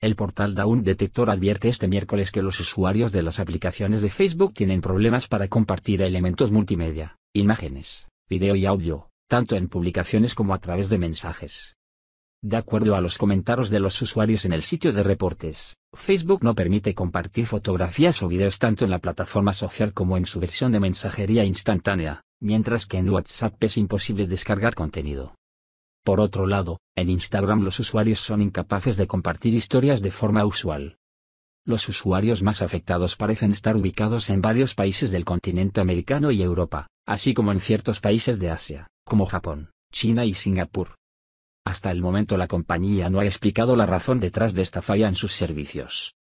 El portal Down Detector advierte este miércoles que los usuarios de las aplicaciones de Facebook tienen problemas para compartir elementos multimedia, imágenes, video y audio, tanto en publicaciones como a través de mensajes. De acuerdo a los comentarios de los usuarios en el sitio de reportes, Facebook no permite compartir fotografías o videos tanto en la plataforma social como en su versión de mensajería instantánea, mientras que en WhatsApp es imposible descargar contenido. Por otro lado, en Instagram los usuarios son incapaces de compartir historias de forma usual. Los usuarios más afectados parecen estar ubicados en varios países del continente americano y Europa, así como en ciertos países de Asia, como Japón, China y Singapur. Hasta el momento la compañía no ha explicado la razón detrás de esta falla en sus servicios.